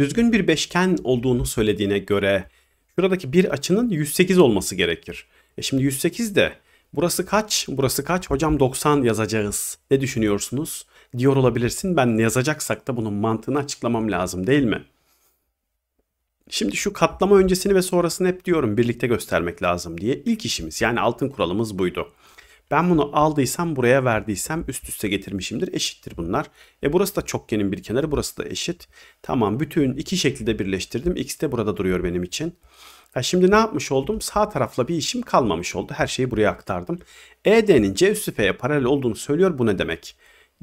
düzgün bir beşgen olduğunu söylediğine göre şuradaki bir açının 108 olması gerekir. E şimdi 108 de burası kaç, burası kaç? Hocam 90 yazacağız. Ne düşünüyorsunuz? Diyor olabilirsin. Ben ne yazacaksak da bunun mantığını açıklamam lazım değil mi? Şimdi şu katlama öncesini ve sonrasını hep diyorum birlikte göstermek lazım diye. İlk işimiz yani altın kuralımız buydu. Ben bunu aldıysam buraya verdiysem üst üste getirmişimdir. Eşittir bunlar. E burası da çokgenin bir kenarı. Burası da eşit. Tamam bütün iki şekilde birleştirdim. X de burada duruyor benim için. Ha şimdi ne yapmış oldum? Sağ tarafla bir işim kalmamış oldu. Her şeyi buraya aktardım. ED'nin C üssü F'ye paralel olduğunu söylüyor. Bu ne demek?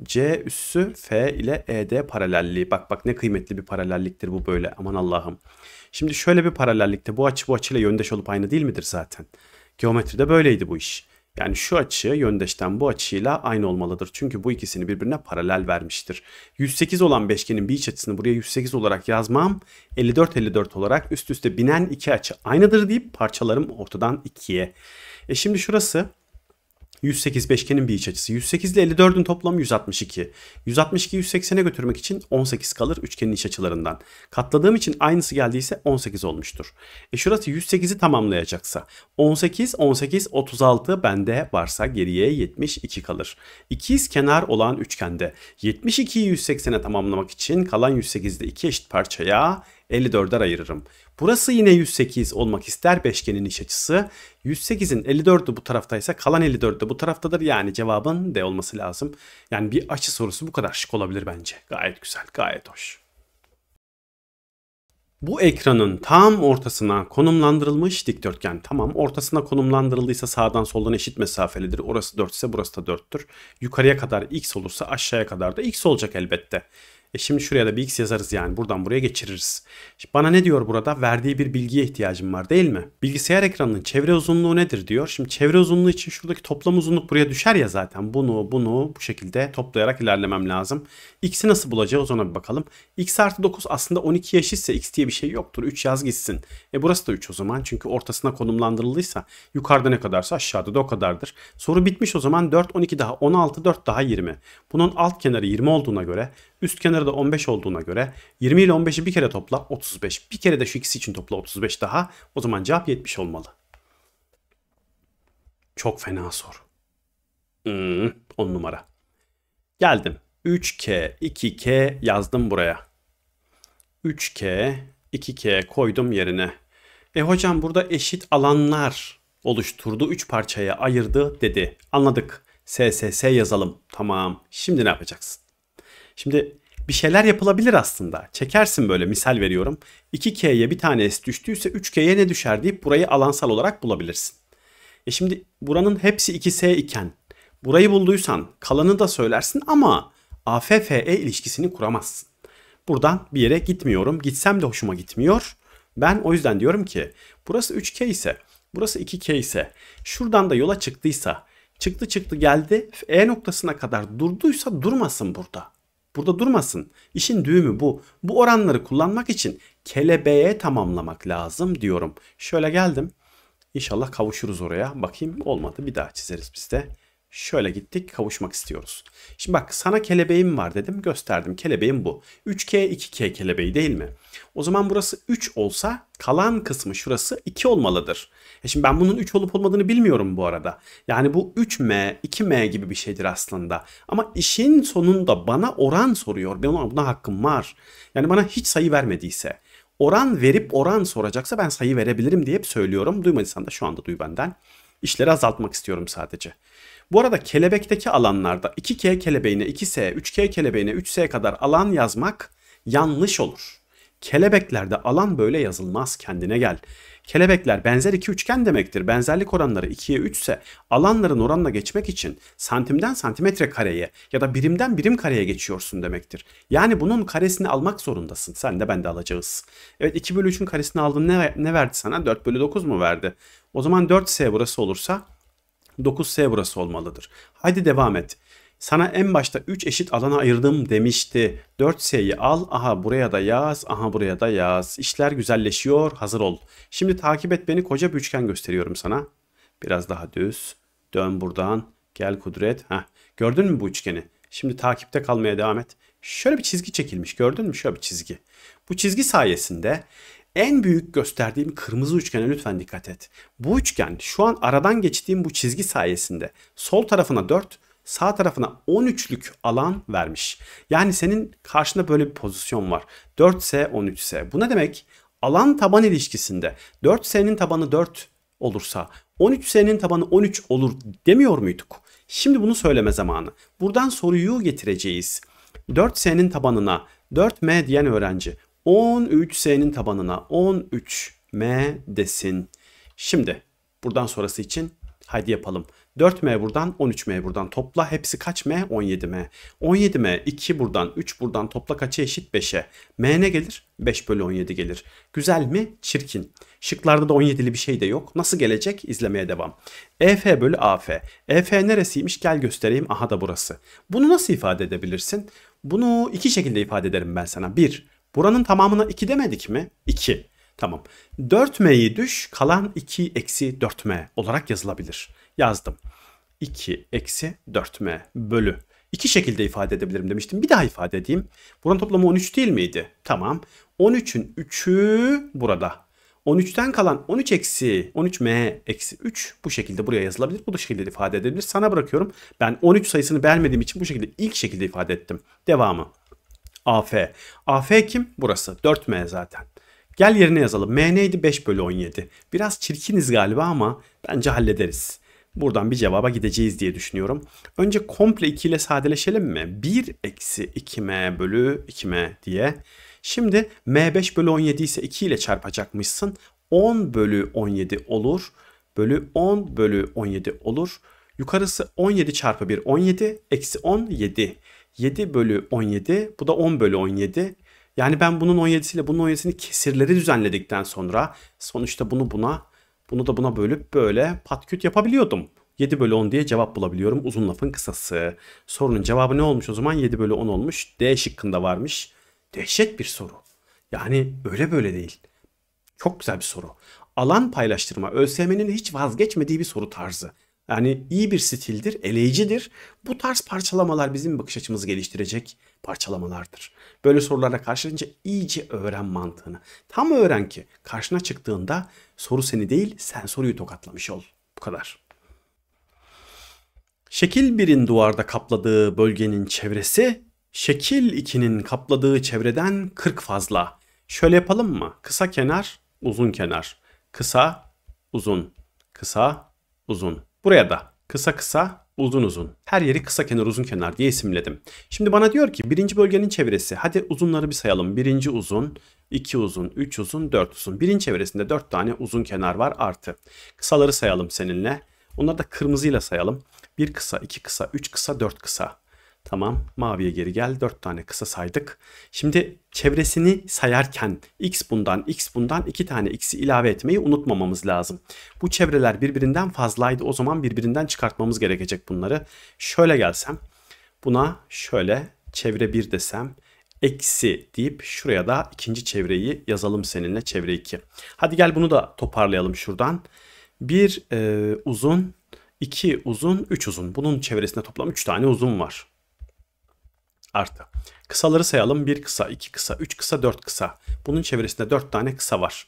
C üssü F ile ED paralelliği. Bak bak ne kıymetli bir paralelliktir bu böyle. Aman Allah'ım. Şimdi şöyle bir paralellikte bu açı bu açıyla yöndeş olup aynı değil midir zaten? Geometride böyleydi bu iş. Yani şu açı yöndeşten bu açıyla aynı olmalıdır. Çünkü bu ikisini birbirine paralel vermiştir. 108 olan beşgenin bir iç açısını buraya 108 olarak yazmam. 54-54 olarak üst üste binen iki açı aynıdır deyip parçalarım ortadan ikiye. E şimdi şurası 108 beşgenin bir iç açısı. 108 ile 54'ün toplamı 162. 162 180'e götürmek için 18 kalır üçgenin iç açılarından. Katladığım için aynısı geldiyse 18 olmuştur. E şurası 108'i tamamlayacaksa 18 18 36 bende varsa geriye 72 kalır. İkiz kenar olan üçgende 72'yi 180'e tamamlamak için kalan 108'de iki eşit parçaya 54'er ayırırım. Burası yine 108 olmak ister beşgenin iç açısı. 108'in 54'ü bu taraftaysa kalan 54 de bu taraftadır. Yani cevabın D olması lazım. Yani bir açı sorusu bu kadar şık olabilir bence. Gayet güzel, gayet hoş. Bu ekranın tam ortasına konumlandırılmış dikdörtgen tamam ortasına konumlandırıldıysa sağdan soldan eşit mesafelidir. Orası 4 ise burası da 4'tür. Yukarıya kadar x olursa aşağıya kadar da x olacak elbette. E şimdi şuraya da bir x yazarız yani buradan buraya geçiririz. Şimdi bana ne diyor burada? Verdiği bir bilgiye ihtiyacım var değil mi? Bilgisayar ekranının çevre uzunluğu nedir diyor. Şimdi çevre uzunluğu için şuradaki toplam uzunluk buraya düşer ya zaten. Bunu bunu bu şekilde toplayarak ilerlemem lazım. X'i nasıl bulacağız ona bir bakalım. X artı 9 aslında 12 ise x diye bir şey yoktur. 3 yaz gitsin. E burası da 3 o zaman. Çünkü ortasına konumlandırıldıysa yukarıda ne kadarsa aşağıda da o kadardır. Soru bitmiş o zaman 4, 12 daha 16, 4 daha 20. Bunun alt kenarı 20 olduğuna göre üst kenarı kenarı da 15 olduğuna göre 20 ile 15'i bir kere topla 35. Bir kere de şu ikisi için topla 35 daha. O zaman cevap 70 olmalı. Çok fena soru. Hmm, 10 numara. Geldim. 3K, 2K yazdım buraya. 3K, 2K koydum yerine. E hocam burada eşit alanlar oluşturdu. 3 parçaya ayırdı dedi. Anladık. SSS yazalım. Tamam. Şimdi ne yapacaksın? Şimdi bir şeyler yapılabilir aslında. Çekersin böyle misal veriyorum. 2K'ye bir tane S düştüyse 3K'ye ne düşer deyip burayı alansal olarak bulabilirsin. E şimdi buranın hepsi 2S iken burayı bulduysan kalanı da söylersin ama AFFE ilişkisini kuramazsın. Buradan bir yere gitmiyorum. Gitsem de hoşuma gitmiyor. Ben o yüzden diyorum ki burası 3K ise burası 2K ise şuradan da yola çıktıysa çıktı çıktı geldi E noktasına kadar durduysa durmasın burada burada durmasın. İşin düğümü bu. Bu oranları kullanmak için kelebeğe tamamlamak lazım diyorum. Şöyle geldim. İnşallah kavuşuruz oraya. Bakayım olmadı bir daha çizeriz biz de. Şöyle gittik kavuşmak istiyoruz. Şimdi bak sana kelebeğim var dedim gösterdim. Kelebeğim bu. 3K 2K kelebeği değil mi? O zaman burası 3 olsa kalan kısmı şurası 2 olmalıdır. E şimdi ben bunun 3 olup olmadığını bilmiyorum bu arada. Yani bu 3M 2M gibi bir şeydir aslında. Ama işin sonunda bana oran soruyor. Benim buna hakkım var. Yani bana hiç sayı vermediyse. Oran verip oran soracaksa ben sayı verebilirim diye hep söylüyorum. Duymadıysan da şu anda duy benden. İşleri azaltmak istiyorum sadece. Bu arada kelebekteki alanlarda 2K kelebeğine 2S, 3K kelebeğine 3S kadar alan yazmak yanlış olur. Kelebeklerde alan böyle yazılmaz kendine gel. Kelebekler benzer iki üçgen demektir. Benzerlik oranları 2'ye 3 ise alanların oranına geçmek için santimden santimetre kareye ya da birimden birim kareye geçiyorsun demektir. Yani bunun karesini almak zorundasın. Sen de ben de alacağız. Evet 2 bölü 3'ün karesini aldın ne, ne verdi sana? 4 bölü 9 mu verdi? O zaman 4S burası olursa 9S burası olmalıdır. Haydi devam et. Sana en başta 3 eşit alana ayırdım demişti. 4S'yi al, aha buraya da yaz, aha buraya da yaz. İşler güzelleşiyor, hazır ol. Şimdi takip et beni koca bir üçgen gösteriyorum sana. Biraz daha düz. Dön buradan. Gel kudret. Heh. Gördün mü bu üçgeni? Şimdi takipte kalmaya devam et. Şöyle bir çizgi çekilmiş gördün mü? Şöyle bir çizgi. Bu çizgi sayesinde en büyük gösterdiğim kırmızı üçgene lütfen dikkat et. Bu üçgen şu an aradan geçtiğim bu çizgi sayesinde sol tarafına 4, sağ tarafına 13'lük alan vermiş. Yani senin karşında böyle bir pozisyon var. 4S 13S. Bu ne demek? Alan taban ilişkisinde 4S'nin tabanı 4 olursa 13S'nin tabanı 13 olur demiyor muyduk? Şimdi bunu söyleme zamanı. Buradan soruyu getireceğiz. 4S'nin tabanına 4M diyen öğrenci 13 S'nin tabanına 13 M desin. Şimdi buradan sonrası için haydi yapalım. 4M buradan 13M buradan topla. Hepsi kaç M? 17M. 17M 2 buradan 3 buradan topla kaça eşit? 5'e. M ne gelir? 5 bölü 17 gelir. Güzel mi? Çirkin. Şıklarda da 17'li bir şey de yok. Nasıl gelecek? İzlemeye devam. EF bölü AF. EF neresiymiş? Gel göstereyim. Aha da burası. Bunu nasıl ifade edebilirsin? Bunu iki şekilde ifade ederim ben sana. Bir, Buranın tamamına 2 demedik mi? 2. Tamam. 4m'yi düş kalan 2 eksi 4m olarak yazılabilir. Yazdım. 2 eksi 4m bölü. İki şekilde ifade edebilirim demiştim. Bir daha ifade edeyim. Buranın toplamı 13 değil miydi? Tamam. 13'ün 3'ü burada. 13'ten kalan 13 eksi 13m eksi 3 bu şekilde buraya yazılabilir. Bu şekilde ifade edilebilir. Sana bırakıyorum. Ben 13 sayısını beğenmediğim için bu şekilde ilk şekilde ifade ettim. Devamı. AF. AF kim? Burası. 4M zaten. Gel yerine yazalım. M neydi? 5 bölü 17. Biraz çirkiniz galiba ama bence hallederiz. Buradan bir cevaba gideceğiz diye düşünüyorum. Önce komple 2 ile sadeleşelim mi? 1 eksi 2m bölü 2m diye. Şimdi m5 bölü 17 ise 2 ile çarpacakmışsın. 10 bölü 17 olur. Bölü 10 bölü 17 olur. Yukarısı 17 çarpı 1 17. Eksi 10 7. 7 bölü 17 bu da 10 bölü 17. Yani ben bunun 17'siyle bunun 17'sini kesirleri düzenledikten sonra sonuçta bunu buna bunu da buna bölüp böyle patküt yapabiliyordum. 7 bölü 10 diye cevap bulabiliyorum uzun lafın kısası. Sorunun cevabı ne olmuş o zaman? 7 bölü 10 olmuş. D şıkkında varmış. Dehşet bir soru. Yani öyle böyle değil. Çok güzel bir soru. Alan paylaştırma ÖSYM'nin hiç vazgeçmediği bir soru tarzı. Yani iyi bir stildir, eleyicidir. Bu tarz parçalamalar bizim bakış açımızı geliştirecek parçalamalardır. Böyle sorulara karşılanınca iyice öğren mantığını. Tam öğren ki karşına çıktığında soru seni değil sen soruyu tokatlamış ol. Bu kadar. Şekil 1'in duvarda kapladığı bölgenin çevresi, şekil 2'nin kapladığı çevreden 40 fazla. Şöyle yapalım mı? Kısa kenar, uzun kenar. Kısa, uzun. Kısa, uzun. Buraya da kısa kısa uzun uzun. Her yeri kısa kenar uzun kenar diye isimledim. Şimdi bana diyor ki birinci bölgenin çevresi. Hadi uzunları bir sayalım. Birinci uzun, iki uzun, üç uzun, dört uzun. Birinci çevresinde dört tane uzun kenar var artı. Kısaları sayalım seninle. Onları da kırmızıyla sayalım. Bir kısa, iki kısa, üç kısa, dört kısa. Tamam maviye geri gel. 4 tane kısa saydık. Şimdi çevresini sayarken x bundan x bundan 2 tane x'i ilave etmeyi unutmamamız lazım. Bu çevreler birbirinden fazlaydı. O zaman birbirinden çıkartmamız gerekecek bunları. Şöyle gelsem buna şöyle çevre 1 desem eksi deyip şuraya da ikinci çevreyi yazalım seninle çevre 2. Hadi gel bunu da toparlayalım şuradan. Bir e, uzun, iki uzun, üç uzun. Bunun çevresinde toplam üç tane uzun var artı. Kısaları sayalım. 1 kısa, 2 kısa, 3 kısa, 4 kısa. Bunun çevresinde 4 tane kısa var.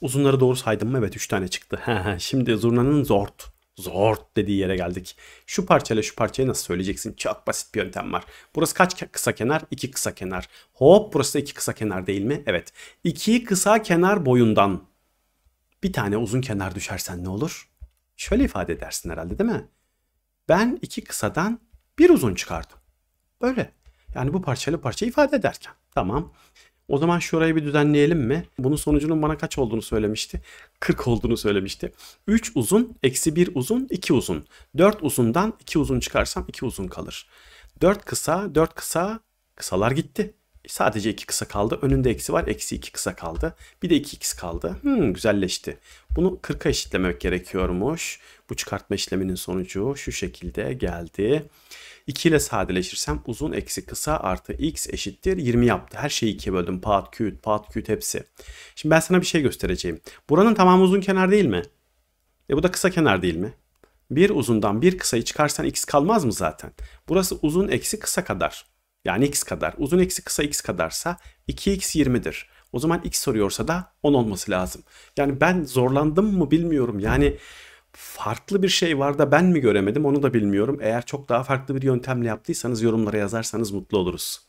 Uzunları doğru saydım mı? Evet 3 tane çıktı. Şimdi zurnanın zort. Zort dediği yere geldik. Şu parçayla şu parçayı nasıl söyleyeceksin? Çok basit bir yöntem var. Burası kaç kısa kenar? 2 kısa kenar. Hop burası da 2 kısa kenar değil mi? Evet. 2 kısa kenar boyundan bir tane uzun kenar düşersen ne olur? Şöyle ifade edersin herhalde değil mi? Ben iki kısadan bir uzun çıkardım. Böyle. Yani bu parçalı parça ifade ederken. Tamam. O zaman şurayı bir düzenleyelim mi? Bunun sonucunun bana kaç olduğunu söylemişti? 40 olduğunu söylemişti. 3 uzun, eksi 1 uzun, 2 uzun. 4 uzundan 2 uzun çıkarsam 2 uzun kalır. 4 kısa, 4 kısa, kısalar gitti. Sadece 2 kısa kaldı. Önünde eksi var. Eksi 2 kısa kaldı. Bir de 2x kaldı. Hmm, güzelleşti. Bunu 40'a eşitlemek gerekiyormuş. Bu çıkartma işleminin sonucu şu şekilde geldi. 2 ile sadeleşirsem uzun eksi kısa artı x eşittir 20 yaptı. Her şeyi 2'ye böldüm. Pat, küt, pat, küt hepsi. Şimdi ben sana bir şey göstereceğim. Buranın tamamı uzun kenar değil mi? E bu da kısa kenar değil mi? Bir uzundan bir kısayı çıkarsan x kalmaz mı zaten? Burası uzun eksi kısa kadar. Yani x kadar. Uzun eksi kısa x kadarsa 2x 20'dir. O zaman x soruyorsa da 10 olması lazım. Yani ben zorlandım mı bilmiyorum. Yani farklı bir şey var da ben mi göremedim onu da bilmiyorum. Eğer çok daha farklı bir yöntemle yaptıysanız yorumlara yazarsanız mutlu oluruz.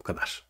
Bu kadar.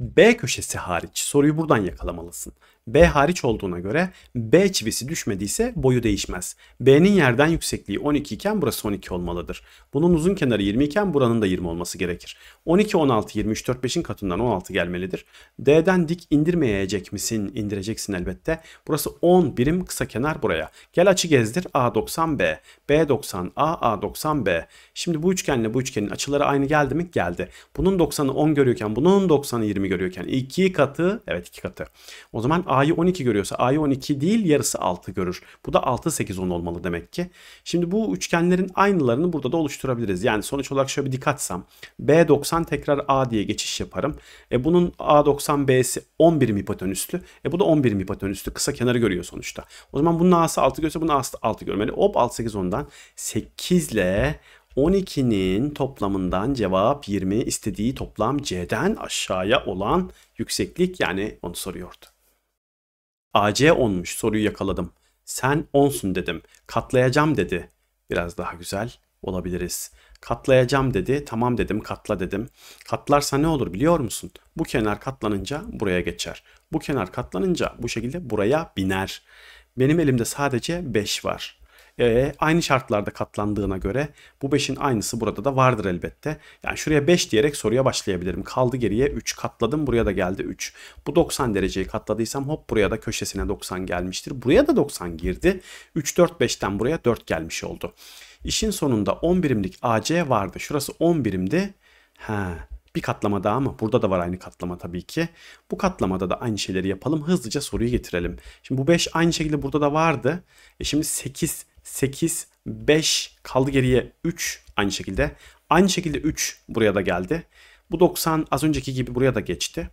B köşesi hariç soruyu buradan yakalamalısın. B hariç olduğuna göre B çivisi düşmediyse boyu değişmez. B'nin yerden yüksekliği 12 iken burası 12 olmalıdır. Bunun uzun kenarı 20 iken buranın da 20 olması gerekir. 12, 16, 23, 4, 5'in katından 16 gelmelidir. D'den dik indirmeyecek misin? İndireceksin elbette. Burası 10 birim kısa kenar buraya. Gel açı gezdir. A 90 B. B 90 A. A 90 B. Şimdi bu üçgenle bu üçgenin açıları aynı geldi mi? Geldi. Bunun 90'ı 10 görüyorken bunun 90'ı 20 görüyorken 2 katı evet iki katı. O zaman A'yı 12 görüyorsa A'yı 12 değil yarısı 6 görür. Bu da 6 8 10 olmalı demek ki. Şimdi bu üçgenlerin aynılarını burada da oluşturabiliriz. Yani sonuç olarak şöyle bir dikkatsam B 90 tekrar A diye geçiş yaparım. E bunun A 90 B'si 11 mi hipotenüslü. E bu da 11 mi hipotenüslü. Kısa kenarı görüyor sonuçta. O zaman bunun A'sı 6 görse bunun A'sı 6 görmeli. Hop 6 8 10'dan 8 ile 12'nin toplamından cevap 20 istediği toplam C'den aşağıya olan yükseklik yani onu soruyordu. AC 10'muş soruyu yakaladım. Sen 10'sun dedim. Katlayacağım dedi. Biraz daha güzel olabiliriz. Katlayacağım dedi. Tamam dedim katla dedim. Katlarsa ne olur biliyor musun? Bu kenar katlanınca buraya geçer. Bu kenar katlanınca bu şekilde buraya biner. Benim elimde sadece 5 var e, aynı şartlarda katlandığına göre bu 5'in aynısı burada da vardır elbette. Yani şuraya 5 diyerek soruya başlayabilirim. Kaldı geriye 3 katladım buraya da geldi 3. Bu 90 dereceyi katladıysam hop buraya da köşesine 90 gelmiştir. Buraya da 90 girdi. 3, 4, 5'ten buraya 4 gelmiş oldu. İşin sonunda 10 birimlik AC vardı. Şurası 10 birimdi. Ha, bir katlama daha ama burada da var aynı katlama tabii ki. Bu katlamada da aynı şeyleri yapalım. Hızlıca soruyu getirelim. Şimdi bu 5 aynı şekilde burada da vardı. E şimdi 8 8, 5 kaldı geriye 3 aynı şekilde. Aynı şekilde 3 buraya da geldi. Bu 90 az önceki gibi buraya da geçti.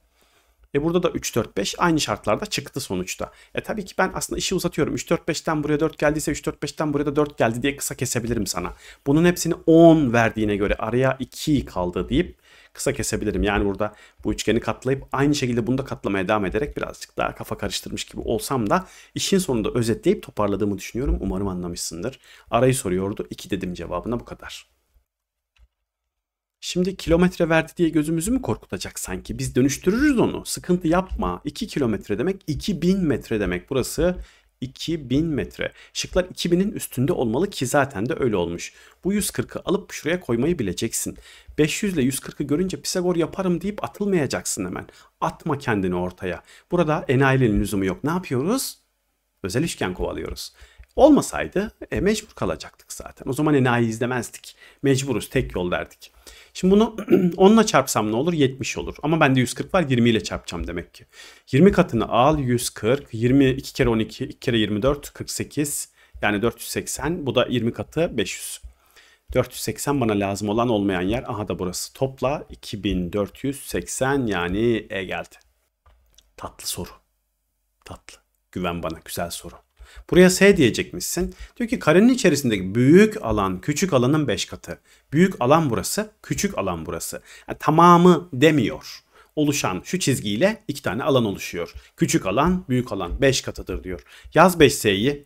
E burada da 3, 4, 5 aynı şartlarda çıktı sonuçta. E tabii ki ben aslında işi uzatıyorum. 3, 4, 5'ten buraya 4 geldiyse 3, 4, 5'ten buraya da 4 geldi diye kısa kesebilirim sana. Bunun hepsini 10 verdiğine göre araya 2 kaldı deyip kısa kesebilirim. Yani burada bu üçgeni katlayıp aynı şekilde bunu da katlamaya devam ederek birazcık daha kafa karıştırmış gibi olsam da işin sonunda özetleyip toparladığımı düşünüyorum. Umarım anlamışsındır. Arayı soruyordu. 2 dedim cevabına bu kadar. Şimdi kilometre verdi diye gözümüzü mü korkutacak sanki? Biz dönüştürürüz onu. Sıkıntı yapma. 2 kilometre demek 2000 metre demek. Burası 2000 metre. Şıklar 2000'in üstünde olmalı ki zaten de öyle olmuş. Bu 140'ı alıp şuraya koymayı bileceksin. 500 ile 140'ı görünce Pisagor yaparım deyip atılmayacaksın hemen. Atma kendini ortaya. Burada enayinin lüzumu yok. Ne yapıyoruz? Özel üçgen kovalıyoruz. Olmasaydı e, mecbur kalacaktık zaten. O zaman enayi izlemezdik. Mecburuz tek yol derdik. Şimdi bunu 10 çarpsam ne olur? 70 olur. Ama bende 140 var 20 ile çarpacağım demek ki. 20 katını al 140. 20 2 kere 12 2 kere 24 48. Yani 480 bu da 20 katı 500. 480 bana lazım olan olmayan yer aha da burası. Topla 2480 yani E geldi. Tatlı soru. Tatlı. Güven bana güzel soru. Buraya S diyecekmişsin. Diyor ki karenin içerisindeki büyük alan küçük alanın 5 katı. Büyük alan burası, küçük alan burası. Yani tamamı demiyor. Oluşan şu çizgiyle iki tane alan oluşuyor. Küçük alan, büyük alan 5 katıdır diyor. Yaz 5S'yi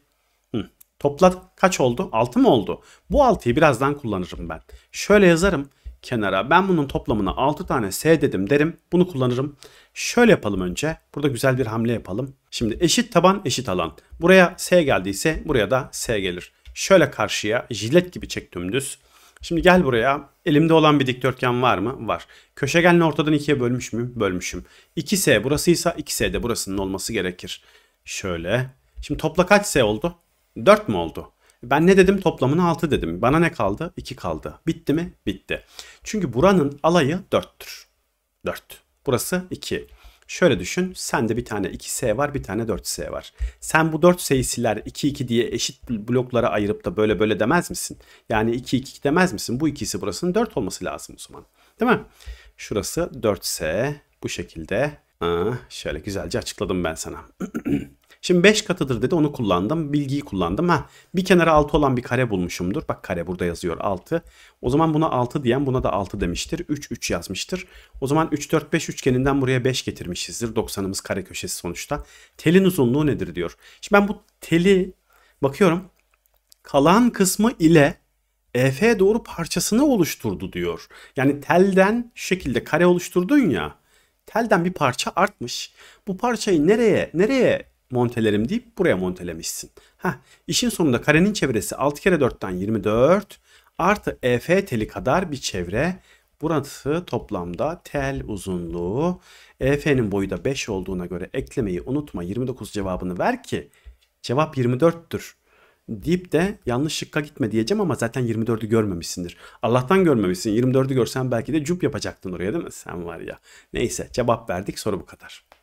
topla kaç oldu? 6 mı oldu? Bu 6'yı birazdan kullanırım ben. Şöyle yazarım kenara. Ben bunun toplamına 6 tane S dedim derim. Bunu kullanırım. Şöyle yapalım önce. Burada güzel bir hamle yapalım. Şimdi eşit taban eşit alan. Buraya S geldiyse buraya da S gelir. Şöyle karşıya jilet gibi çek dümdüz. Şimdi gel buraya. Elimde olan bir dikdörtgen var mı? Var. Köşegenle ortadan ikiye bölmüş müyüm? Bölmüşüm. 2S burasıysa 2S de burasının olması gerekir. Şöyle. Şimdi topla kaç S oldu? 4 mü oldu? Ben ne dedim? Toplamını 6 dedim. Bana ne kaldı? 2 kaldı. Bitti mi? Bitti. Çünkü buranın alayı 4'tür. 4. Burası 2. Şöyle düşün. Sende bir tane 2S var, bir tane 4S var. Sen bu 4S'yi siler 2 2 diye eşit bloklara ayırıp da böyle böyle demez misin? Yani 2 2 demez misin? Bu ikisi burasının 4 olması lazım o zaman. Değil mi? Şurası 4S bu şekilde. Aa, şöyle güzelce açıkladım ben sana. Şimdi 5 katıdır dedi onu kullandım. Bilgiyi kullandım. Ha bir kenara 6 olan bir kare bulmuşumdur. Bak kare burada yazıyor 6. O zaman buna 6 diyen buna da 6 demiştir. 3 3 yazmıştır. O zaman 3 4 5 üçgeninden buraya 5 getirmişizdir. 90'ımız kare köşesi sonuçta. Telin uzunluğu nedir diyor. Şimdi ben bu teli bakıyorum. Kalan kısmı ile EF doğru parçasını oluşturdu diyor. Yani telden şu şekilde kare oluşturdun ya. Telden bir parça artmış. Bu parçayı nereye nereye montelerim deyip buraya montelemişsin. Heh, işin sonunda karenin çevresi 6 kere 4'ten 24 artı EF teli kadar bir çevre. Burası toplamda tel uzunluğu. EF'nin boyu da 5 olduğuna göre eklemeyi unutma 29 cevabını ver ki cevap 24'tür deyip de yanlışlıkla gitme diyeceğim ama zaten 24'ü görmemişsindir. Allah'tan görmemişsin. 24'ü görsen belki de cup yapacaktın oraya değil mi? Sen var ya. Neyse cevap verdik soru bu kadar.